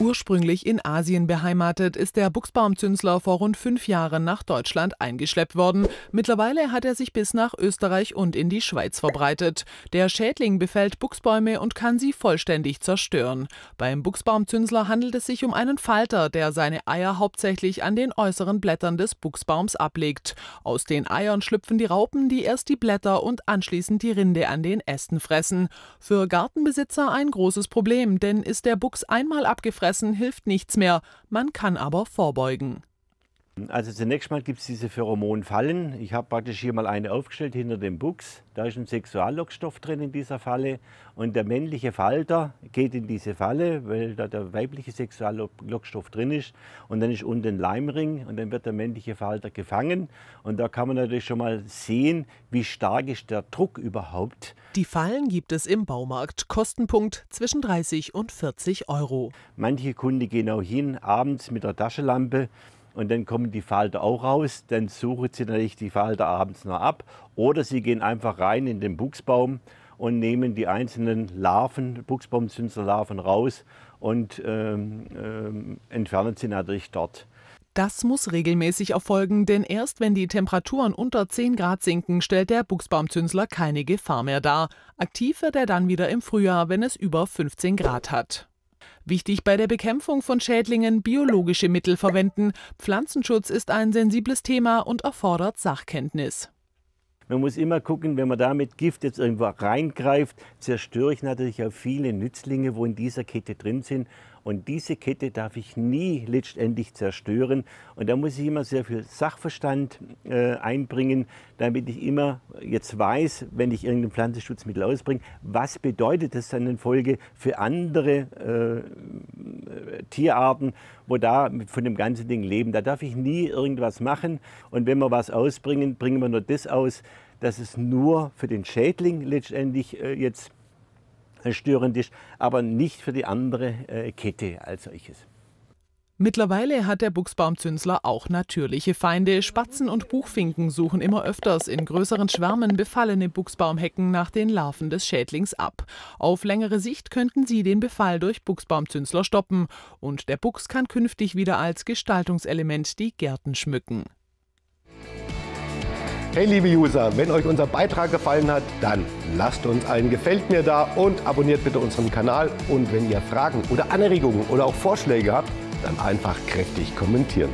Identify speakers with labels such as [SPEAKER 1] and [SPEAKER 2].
[SPEAKER 1] Ursprünglich in Asien beheimatet, ist der Buchsbaumzünsler vor rund fünf Jahren nach Deutschland eingeschleppt worden. Mittlerweile hat er sich bis nach Österreich und in die Schweiz verbreitet. Der Schädling befällt Buchsbäume und kann sie vollständig zerstören. Beim Buchsbaumzünsler handelt es sich um einen Falter, der seine Eier hauptsächlich an den äußeren Blättern des Buchsbaums ablegt. Aus den Eiern schlüpfen die Raupen, die erst die Blätter und anschließend die Rinde an den Ästen fressen. Für Gartenbesitzer ein großes Problem, denn ist der Buchs einmal abgefressen, lassen hilft nichts mehr, man kann aber vorbeugen.
[SPEAKER 2] Also zunächst mal gibt es diese Pheromonfallen. Ich habe praktisch hier mal eine aufgestellt hinter dem Buchs. Da ist ein Sexuallockstoff drin in dieser Falle. Und der männliche Falter geht in diese Falle, weil da der weibliche Sexuallockstoff drin ist. Und dann ist unten ein Leimring und dann wird der männliche Falter gefangen. Und da kann man natürlich schon mal sehen, wie stark ist der Druck überhaupt. Die
[SPEAKER 1] Fallen gibt es im
[SPEAKER 2] Baumarkt.
[SPEAKER 1] Kostenpunkt zwischen 30
[SPEAKER 2] und 40 Euro. Manche Kunden gehen auch hin, abends mit der Taschenlampe und dann kommen die Falter auch raus. Dann suchen sie natürlich die Falter abends noch ab oder sie gehen einfach rein in den Buchsbaum und nehmen die einzelnen Larven, Buchsbaumzünslerlarven
[SPEAKER 1] raus und ähm, ähm, entfernen sie natürlich dort. Das muss regelmäßig erfolgen, denn erst wenn die Temperaturen unter 10 Grad sinken, stellt der Buchsbaumzünsler keine Gefahr mehr dar. Aktiv wird er dann wieder im Frühjahr, wenn es über 15 Grad hat. Wichtig bei der Bekämpfung von Schädlingen biologische Mittel verwenden. Pflanzenschutz ist ein sensibles Thema und erfordert Sachkenntnis. Man muss immer
[SPEAKER 2] gucken, wenn man da mit Gift jetzt irgendwo reingreift, zerstöre ich natürlich auch viele Nützlinge, wo in dieser Kette drin sind. Und diese Kette darf ich nie letztendlich zerstören. Und da muss ich immer sehr viel Sachverstand äh, einbringen, damit ich immer jetzt weiß, wenn ich irgendein Pflanzenschutzmittel ausbringe, was bedeutet das dann in Folge für andere äh, Tierarten, wo da von dem ganzen Ding leben. Da darf ich nie irgendwas machen. Und wenn wir was ausbringen, bringen wir nur das aus, dass es nur für den Schädling letztendlich äh, jetzt äh, störend ist, aber nicht für die andere äh, Kette als solches.
[SPEAKER 1] Mittlerweile hat der Buchsbaumzünsler auch natürliche Feinde. Spatzen und Buchfinken suchen immer öfters in größeren Schwärmen befallene Buchsbaumhecken nach den Larven des Schädlings ab. Auf längere Sicht könnten sie den Befall durch Buchsbaumzünsler stoppen. Und der Buchs kann künftig wieder als Gestaltungselement die Gärten schmücken.
[SPEAKER 2] Hey liebe User, wenn euch unser Beitrag gefallen hat, dann lasst uns einen Gefällt mir da und abonniert bitte unseren Kanal. Und wenn ihr Fragen oder Anregungen oder auch Vorschläge habt, dann einfach kräftig kommentieren.